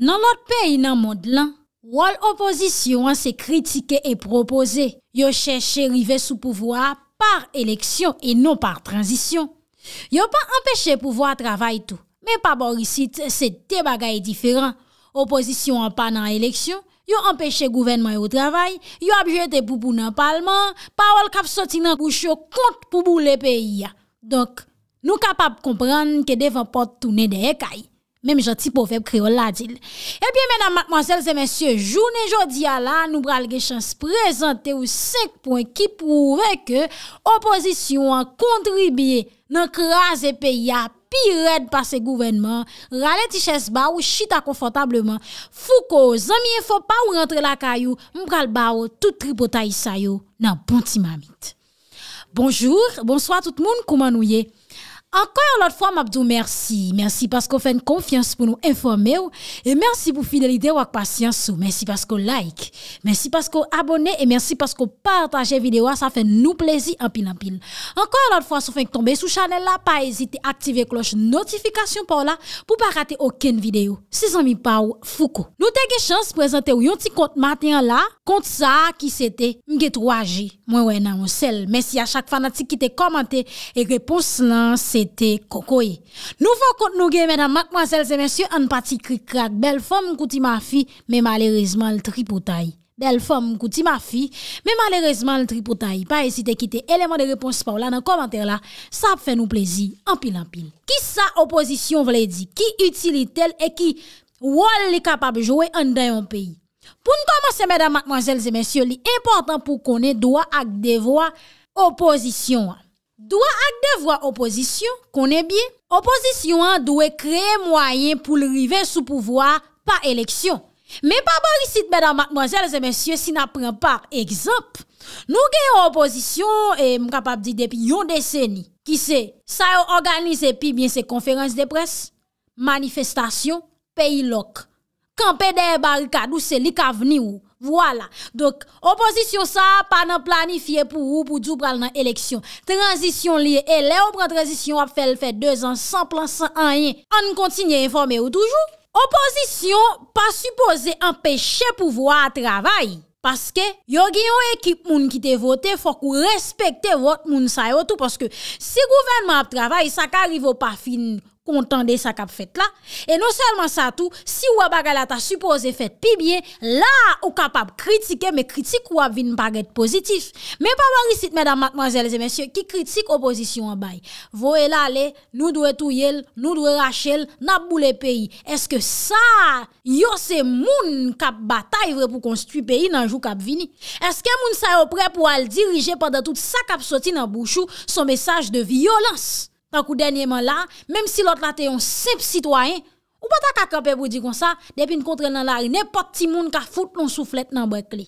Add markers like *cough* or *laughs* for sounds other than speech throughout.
Nan not peyi nan mod lan, wòl opozisyon an se kritike e propoze. Yo chèche rive sou pouvoa par eleksyon e non par tranjisyon. Yo pa empèche pouvoa travay tou. Me pa borisit, se te bagay diferan. Opozisyon an pa nan eleksyon, yo empèche gouvenman yo travay, yo apjète poubou nan palman, pa wòl kap soti nan boucho kont poubou le peyi. Donk, nou kapap kompran ke devan pot toune de hekayi. Mèm jantipo feb kreol la dil. Ebyen menan matmanzèl zè mèsyè, jounen jodi ala, nou bral ge chans prezante ou sekpon ki pouve ke opozisyon kontribye nan kras e peya pi red pa se gouvenman. Ralè ti chèz ba ou chita konfantableman. Fou ko, zan miye fò pa ou rentre la kayou, mbral ba ou tout tribo ta isayou nan bonti mamit. Bonjour, bonsoi tout moun kouman nou ye. Enkoy anot fwa mabdou mersi Mersi paskou fèn konfians pou nou informe ou E mersi pou fidelide ou ak pasyans ou Mersi paskou like Mersi paskou abone E mersi paskou partaje videwa Sa fè nou plezi anpil anpil Enkoy anot fwa sou fèn k tombe sou chanel la Pa ezite aktive kloche notifikasyon pou la Pou pa rate oken vide ou Se zanmi pa ou fuko Nou te ge chans prezante ou yon ti kont maten la Kont sa ki sete Mge tro aji Mwen non, wè nan mwen sel Mersi a chak fanatik ki te komante E repons lan se pete kokoye. Nou fò kont nou gen mèdam, mack mansel se mèsyo, an pati krik krak, bel fòm kouti ma fi mè malerèzman l tripoutay. Bel fòm kouti ma fi, mè malerèzman l tripoutay. Pa esite kite eleman de repons pa ou la nan komantèr la, sa fè nou plezi, an pil an pil. Ki sa oposisyon vle di? Ki utili tel e ki wòl li kapab jowe an dayon peyi? Poun komanse mèdam, mack mansel se mèsyo, li important pou konen doa ak devwa oposisyon an. Dou an ak devwa opozisyon, konen biye, opozisyon an dou e kreye mwayen pou le rive sou pouvoar pa eleksyon. Men pa barisit, mwen a mwenjel, se men sye, si nan pren par ekzamp, nou gen opozisyon, e mwen kapap di depi yon deseni, ki se, sa yo organize pi bin se konferans de pres, manifestasyon, peyi lok, kanpe de barikat ou se li kavni ou, Vwala, dok opozisyon sa pa nan planifiye pou ou pou djou pral nan eleksyon Transisyon liye ele, ou pran transisyon ap fel fè 2 an, 100 plan, 100 an yen An kontinye informe ou toujou Opozisyon pa supose empèche pou vwa a travay Paske, yo gen yon ekip moun ki te vote, fok ou respekte vote moun sa yo tout Paske, si gouvenman ap travay, sa ka rivo pa fin kontande sa kap fet la. E non selman sa tou, si wap bagalata supose fet pi bie, la ou kapap kritike, me kritik wap vin baget pozitif. Me pa wari sit, medan matman zelze mensyo, ki kritik opozisyon wabay. Vo e la le, nou dwe tou yel, nou dwe rachel, nap bou le peyi. Eske sa, yo se moun kap batay vre pou konstitu peyi nan jou kap vini. Eske moun sa yo pre pou al dirije padan tout sa kap soti nan bouchou son mesaj de violans. Tak ou denye man la, mèm si lot la te yon sep sitwayen, ou pata ka kapè bou di kon sa, depi n kontre nan la, nèpot ti moun ka foute loun souflet nan bèk li.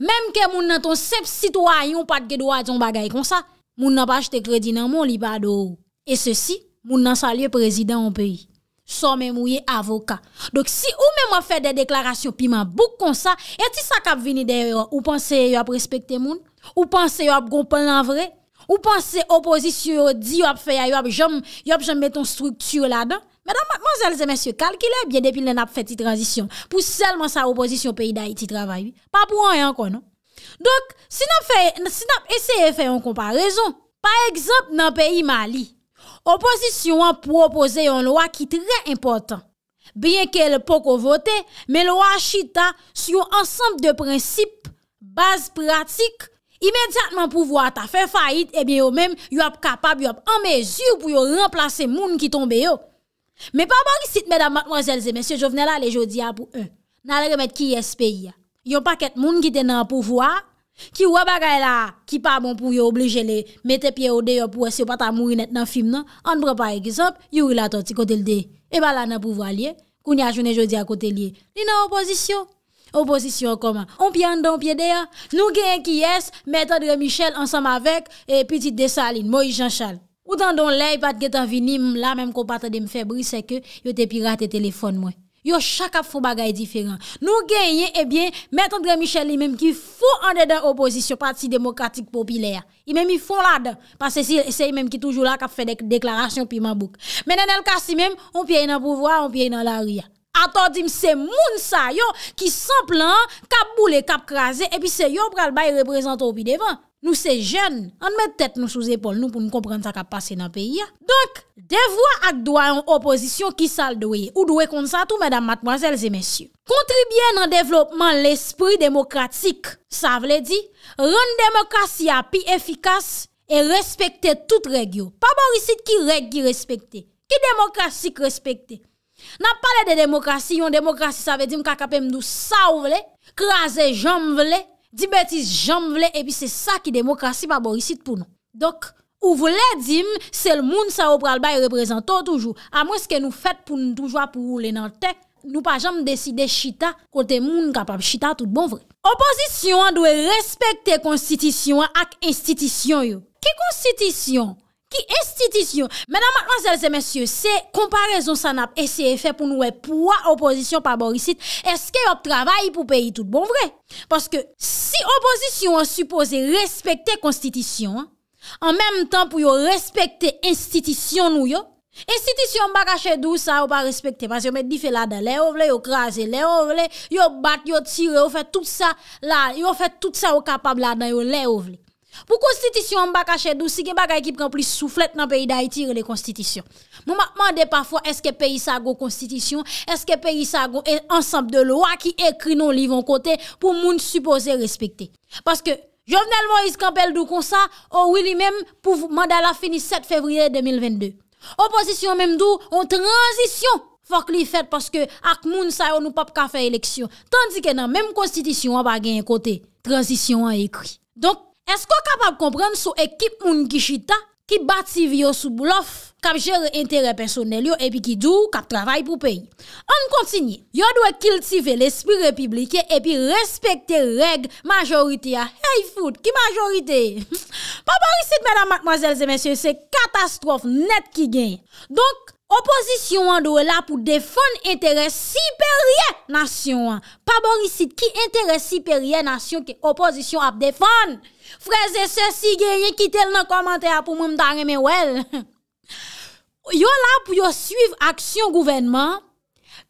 Mèm ke moun nan ton sep sitwayen yon pat gèdwa di yon bagay kon sa, moun nan bache te kredi nan moun liba do ou. E se si, moun nan salye prezident an peyi. Son mèm ouye avoka. Dok si ou mèm an fè de deklarasyon pi mèm bou kon sa, eti sa kap vini deri ou panse yo ap respekte moun, ou panse yo ap goupan nan vreye, Ou panse opozisyon di yo ap fè ya yo ap jom meton strukturyon la dan? Mèdam manzèl zè mèsyon, kalkile, biè depil nan ap fè ti tranjisyon, pou selman sa opozisyon peyi da iti travay. Pa pou an yon kon, no? Dok, si nan ap fè, si nan ap eseye fè yon komparèzon, pa ekzamp nan peyi Mali, opozisyon wap pou opozè yon loa ki trè important. Biè ke lè pok wote, men loa chita sou yon ansanp de prinsip, baz pratik, imedjatman pouvwa ta fe fayit, ebyen eh yo mèm yo ap kapab, yo ap an mezur pou yo remplase moun ki tombe yo. Mè pa ban ki sit mèdam matman zelze, mèsyo, jo vene la le jodi a pou un, nan le remet ki yes peyi a. Yo pa ket moun ki ten nan pouvwa, ki wè bagay la, ki pa moun pou yo oblije le, mète piye ou de yo pou wè se yo pata moun net nan film nan, an bre pa ekizop, yo wè la ton ti kote l de, eba la nan pouvwa liye, koun ya jone jodi a kote liye. Li nan opozisyon, Oposisyon koma? Ompi an donpiede ya? Nou genye ki yes, mette André Michel ansam avek, e pitit desaline, Moïse Jean Chal. Ou tan don lèy pat getan vinim la menm ko pat adem febri seke, yo te pirate telefon mwen. Yo chak ap fo bagay diferan. Nou genye, ebyen, eh mette André Michel li menm ki fo an dedan oposisyon pati demokratik popile ya. I menm i fo la den. Pase si esey menm ki toujou la kap fe deklarasyon pi mabouk. Menen el kasi menm, ompi enan pouvoa, ompi enan la riyan. Ator di mse moun sa yo ki san plan kap boule, kap kraze, epi se yo pral baye reprezento ou pi devan. Nou se jen, an mè tèt nou sou zépol nou pou nou kompren ta kap pase nan peyi ya. Donk, devwa ak doyan opozisyon ki sal doye, ou doye kon sa tou, mèdam matmazèl zè mèsyou. Kontribyen nan devlopman l'esprit demokratik, sa vle di, ren demokrasi api efikas, e respekte tout reg yo. Pa bor isit ki reg ki respekte, ki demokrasik respekte? Nan pale de demokrasi, yon demokrasi sa ve dim kak apem nou sa ou vle, krasè jom vle, di betis jom vle, epi se sa ki demokrasi pa borisit pou nou. Dok, ou vle dim, sel moun sa ou pral baye reprezento toujou, a mwen se ke nou fet pou nou toujwa pou ou le nan tek, nou pa jom deside chita kote moun kap ap chita tout bon vre. Oposisyon dwe respekte konstitisyon ak institisyon yo. Ki konstitisyon? Ki institisyon, mena matman zelze mensyo, se komparezon san ap ese e fe pou nou e pou a oposisyon pa borisit, eske yop travay pou peyi tout bon vre? Paske si oposisyon an supose respekte konstitisyon, an menm tan pou yo respekte institisyon nou yo, institisyon mba kache dou sa ou pa respekte, pas yo met di fe la da le ovle, yo kraje le ovle, yo bat, yo tire, yo fe tout sa la, yo fe tout sa ou kapab la dan yo le ovle. Pou konstitisyon an baka chèdou, si gen baka ekip kan plis souflet nan peyi da itire le konstitisyon. Mou mak mande pafwa eske peyi sa go konstitisyon, eske peyi sa go ansap e- de lwa ki ekri non li von kote pou moun supose respekte. Paske, jovenel Moïse Kampel dou konsa, ou wili mem pou mandala fini 7 fevrier 2022. Oposisyon mem dou, on transisyon fok li fet paske ak moun sa yo nou pap ka fe eleksyon. Tandike nan mem konstitisyon an bagen yon kote, transisyon an ekri. Donk? Esko kapap kompren sou ekip moun ki chita, ki bati vyo sou boulof, kap jere interè personel yo, epi ki djou, kap travay pou pey. An kontinye, yo dwe kiltive l'espri republikye, epi respekte reg majorite ya, hey food, ki majorite? Pa barisit, mèdam, mwazèl, zè mèsyè, se katastrof net ki gen. Donk, Oposisyon an do e la pou defon enteres siperye nasyon an. Pa borisit ki enteres siperye nasyon ki oposisyon ap defon. Freze se si genye ki tel nan komante apou moun dare men wel. *laughs* Yo la pou yo suiv aksyon gouvenman,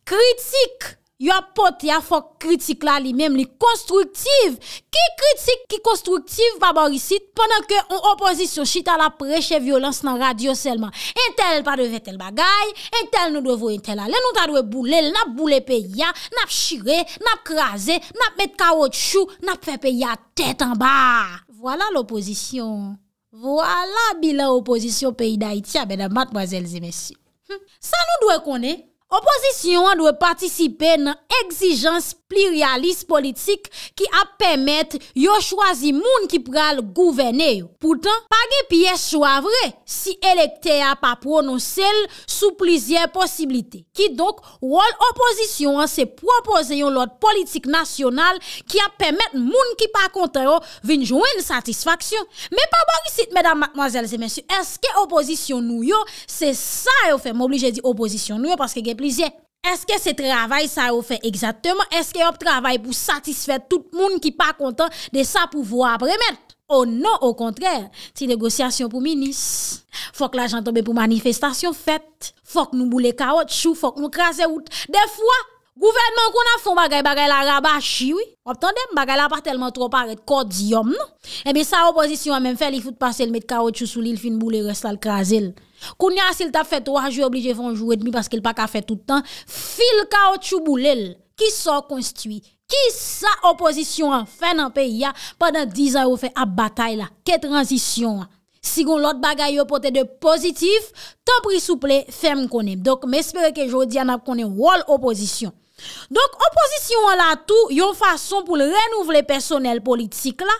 kritik Yo apote ya fok kritik la li menm li konstruktiv. Ki kritik ki konstruktiv pa ba risit pwennan ke yon opozisyon chita la preche violans nan radyo selman. Entel pa dwe vete l bagay, entel nou dwe vwe entel ale. Nou ta dwe boule, nap boule pe ya, nap shire, nap kreaze, nap met ka wot chou, nap fe pe ya tetan ba. Vwala l opozisyon. Vwala bi la opozisyon peyi da iti ya beda matmwazelzi mesi. Sa hm. nou dwe konen? Oposisyon an dwe patisipe nan egzijans plirialis politik ki ap pemet yo chwazi moun ki pral gouvene yo. Poutan, pa gen piye chwa vre, si elekte a pa pronon sel sou plizye posibilite. Ki donk, wol oposisyon an se propose yon lot politik nasyonal ki ap pemet moun ki pa kontre yo vinjouen satisfaksyon. Me pa borisit, medan matmazel zemensyo, eske oposisyon nou yo, se sa yo fem oblije di oposisyon nou yo, paske gen lise, eske se travay sa ou fe egzateman, eske yo travay pou satisfet tout moun ki pa kontan de sa pouvo ap remet, ou non ou kontrè, ti negosyasyon pou minis, fok la jantobè pou manifestasyon fèt, fok nou bou le kaotchou, fok nou kraserout, de fwa Gouvenman kon ap fon bagay, bagay la rabache, wii. Optan dem, bagay la pa telman tro paret kod ziyom. Non? Ebe eh sa opozisyon a men fèl, i foute pasel met kao tchou sou li, fin boule res la lkaze l. Koun ya si l tap fè tro, a jou oblije fon jou et mi, paske l pa ka fè toutan. Fil kao tchou boule l, ki sa konstuit, ki sa opozisyon a fè nan pe ya, padan dizay ou fè a batay la, ke transisyon a. Sigoun lot bagay yo pote de pozitif, tan prisouple, fèm konem. Dok, mè espere ke jodi an ap konem, wol opoz Donk oposisyon an la tou yon fason pou l renouvle personel politik la,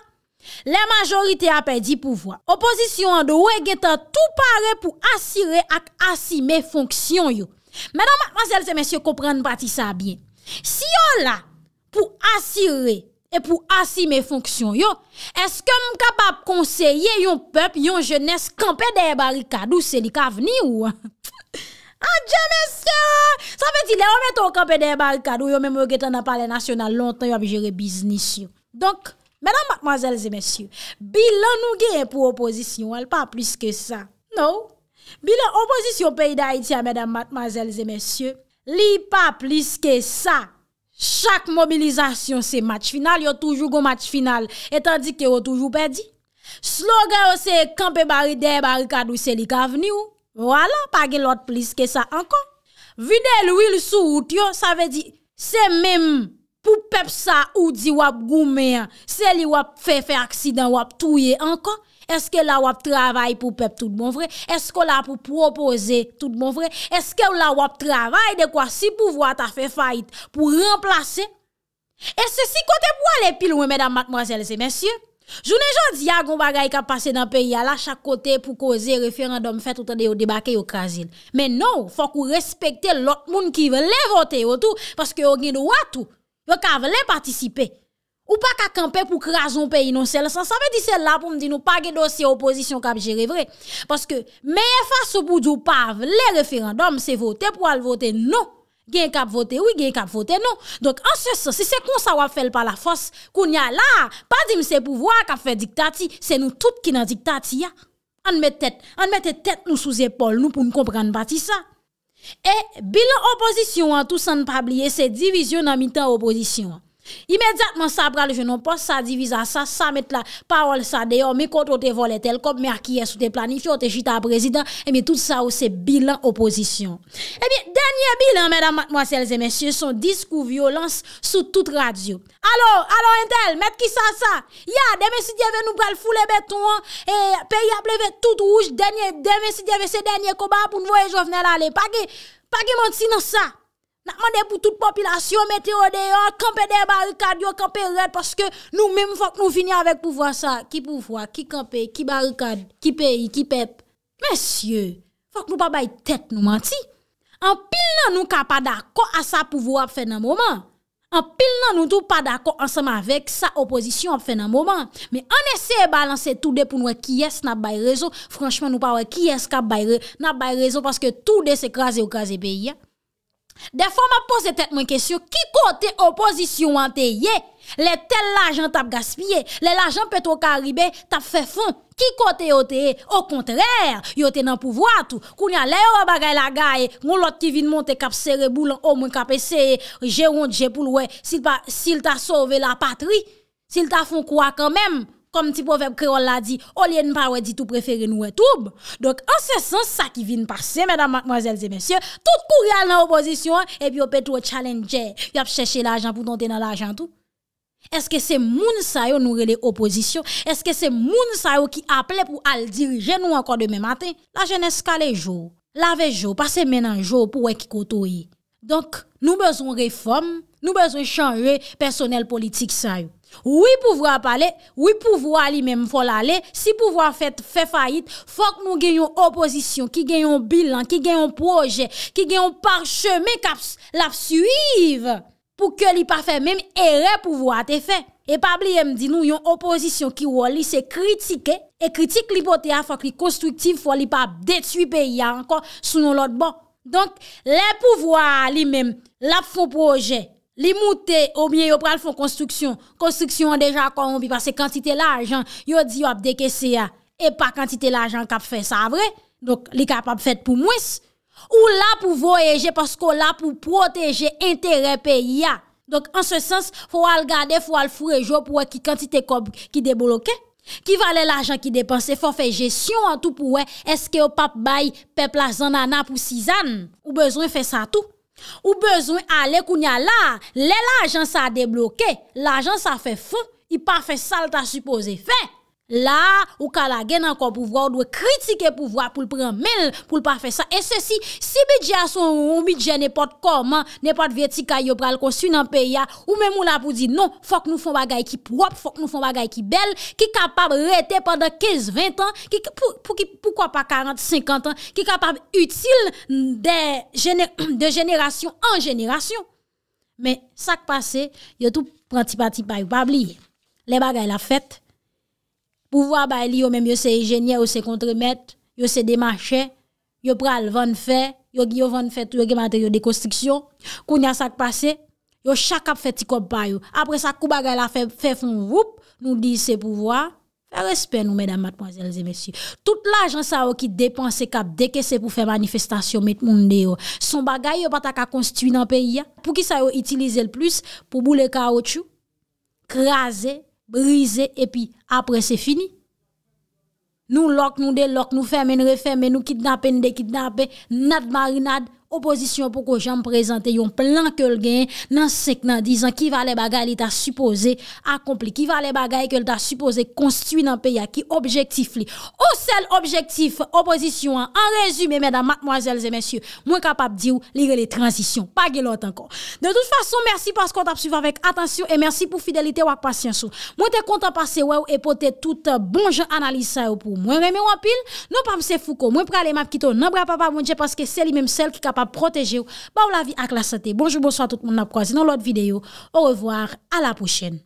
le majorite apè di pouvoi. Oposisyon an do we geta tou pare pou asire ak asime fonksyon yo. Menan, mademansel se mensyo, komprenn pati sa bien. Si yon la pou asire e pou asime fonksyon yo, eske m kapap konseye yon pep yon jenes kampe de barikad ou selika vni ou an? *laughs* Adjè mè sè, sa fè ti lè wè mè tou kampè dè bar kad wè yon mè mè mè wè gètan nan pale nasyon nan lontan yon ap jere biznis yon. Donk, mè nan matmazèl zè mè sè, bi lan nou gen yon pou opozisyon, wè l pa plis ke sa. Nou, bi lan opozisyon peyi da iti ya mè nan matmazèl zè mè sè, li pa plis ke sa. Chak mobilizasyon se match final, yon toujou goun match final, etan dik yon toujou pedi. Sloge yon se kampè bari dè bari kad wè se li ka veni ou. Wala, pa gen lot plis ke sa ankon. Videl ou il sou ou tyon, sa ve di, se mem pou pep sa ou di wap goumeyan, se li wap fe fe aksidan wap touye ankon. Eske la wap travay pou pep tout bon vre, eske la pou propose tout bon vre, eske la wap travay de kwa si pou vwa ta fe fayt pou remplase. E se si kote pou wale pil wè, mèdam, mack, mwazel, se mèsyè. Jounen joun di ya goun bagay non, ka pase dan peyi ala chak kote pou koze referandom fet ou tade yo debake yo krasil. Men nou, fok ou respekte lot moun ki vele vote yo tou, paske ou genou watou, veka vele participe. Ou pa kakampe pou krasi yon peyi non sel. San sa me di sel la pou mdi nou pa genou se oposisyon kap jere vre. Paske meye fase ou boudou pa vele referandom se vote pou al vote nou. gen kap vote, ou gen kap vote, nou anse sa, se se kon sa wap fel pa la fos koun ya la, pa di mse pou wak ap fe diktati, se nou tout ki nan diktati ya, an me tete an me tete tete nou sou zepol nou pou nou kompren bati sa bilan oposisyon an tou san pabliye se divizyon nan mitan oposisyon imediatman sa pralje non pos sa divizan sa, sa met la pa wol sa deyo, me kontro te voletel kop me akye sou te planifi, ou te jita prezident e mi tout sa ou se bilan oposisyon e eh mi Mwenye bilan mwenye mwenye mwenye mwenye, son disk ou violans sou tout radio. Alo, alo entel, met ki sa sa? Ya, den men si diyeve nou pral foule beton an, peyi ap leve tout ouj den men si diyeve se denye koba pou nou voye jo venel ale. Pag e, pag e mwen si nan sa? Nan mwen de pou tout populasyon, meteo de, kampen de barikad yo, kampen red, paske nou men fok nou fini avèk pou vwa sa. Ki pou vwa, ki kampen, ki barikad, ki peyi, ki pep. Mwenye, fok nou pa bay tet nou mwen si? An pil nan nou ka pa d'akot a sa pouvo ap fe nan mouman. An pil nan nou tou pa d'akot anseman vek sa opozisyon ap fe nan mouman. Me an ese balanse tou de pou nou e kyes na bay rezo. Franchman nou pa we kyes ka bay rezo. Paske tou de se kraze ou kraze pe ye. De fwa ma pose tet mwen kesyon. Ki kote opozisyon wante ye? Le tel lajan tap gaspye, le lajan peto karibe tap fe fon. Ki kote yo te e? O kontrèr, yo te nan pouvoa tou. Kounya le yo bagay la gaye, moun lot ki vin monte kap serebou lan o mwen kap ese e, jè ronde jè pou lwe, sil ta sove la patri, sil ta fon kwa kanmèm. Kom ti pou vep kreol la di, o liye npa wè di tou preferen wè toub. Dok ansesan sa ki vin pase, mèdame, mwazèlze, mèsyè, tout kou rial nan oposisyon, e pi yo peto wè challenger. Yo ap chèche lajan pou tante nan lajan tou. Eske se moun sa yo noure le opozisyon? Eske se moun sa yo ki aple pou al dirije nou ankon deme maten? La jenè skale jo, lave jo, pase menan jo pou wè ki koto yi. Donk nou bezon reform, nou bezon chanre personel politik sa yo. Ou yi pouvwa pale, ou yi pouvwa li menm fol ale, si pouvwa fè fè fayit, fòk nou genyon opozisyon, ki genyon bilan, ki genyon proje, ki genyon par cheme kaps laf suive. pou ke li pa fè mèm e repouvwa te fè. E pab li yèm di nou yon opozisyon ki wò li se kritike, e kritike li bote a fòk li konstruktiv fò li pab detupe ya ankon sou nou lot bon. Donk, le pouvwa li mèm, la fò projè, li moutè ou mien yo pral fò konstruksyon, konstruksyon an deja akon wò bi, pase kantite la ajan yo di wap deke se ya, e pa kantite la ajan kap fè sa vre, donk li kap ap fèt pou mwès. Ou la pou voyeje, pasko la pou proteje entere pe ya. Donk an se sens, fou al gade, fou al fure jo pou we ki kantite kob ki deboloke. Ki vale l'ajan ki depanse, fou fe jesyon an tou pou we, eske ou pap bay pe plazan an apou si zan. Ou bezwen fe sa tou. Ou bezwen ale kounya la, le l'ajan sa debloke, l'ajan sa fe fe, i pa fe salta supose fe. La, ou ka la gen an kon pou vwa, ou dwe kritike pou vwa pou l pran men, pou l pa fe sa. E se si, si mi dje ason ou mi dje nepot koman, nepot veti kayo pral konsu nan peya, ou men mou la pou di, non, fok nou fon bagay ki prop, fok nou fon bagay ki bel, ki kapab rete pandan 15-20 an, pou kwa pa 40-50 an, ki kapab util de jeneration an jeneration. Men, sak pase, yo tou pranti pati payo pabli. Le bagay la fette. Pouvoi ba li yo menm yo se ingenier, yo se kontremet, yo se demache, yo pral van fe, yo gi yo van fe tou yo ge materyo de konstriksyon. Koun ya sak pase, yo chak ap feti kop payo. Apre sa kou bagay la fe fon voup, nou di se pouvoi, fe respen nou mèdame, mademoiselles et messieurs. Tout l'agent sa yo ki depan se kap deke se pou fe manifestasyon met moun de yo. Son bagay yo pata ka konstiwi nan peyi ya. Pou ki sa yo itilize l plus pou bou le kaoutchou, krasè. Brise epi apre se fini. Nou lok, nou de lok, nou ferme, nou referme, nou kidnape, nou de kidnape, nat marinade. oposisyon pou ko jan m prezante yon plan ke l gen nan sek nan dizan ki va le bagay li ta supose akompli, ki va le bagay ke l ta supose konstiwi nan peya ki objektif li. O sel objektif oposisyon an rezume mèda matmoazèl zè mèsyè mwen kapap di ou li re le transisyon pa gelote ankon. De tout fason euh, mèsi pas kon ta psouv avèk, atansyon e mèsi pou fidelite wak pasyansou. Mwen te konta pasè wè ou e potè tout bon jan analise sa ou pou. Mwen remè wapil non pa mse fou ko, mwen pralè map kito nan bre pa pa mwen dje paske se li mè proteje ou, ba ou la vi ak la sante. Bonjou, bonsoit tout moun ap kwa zinou lout videyo. Ou revoar, ala pou chen.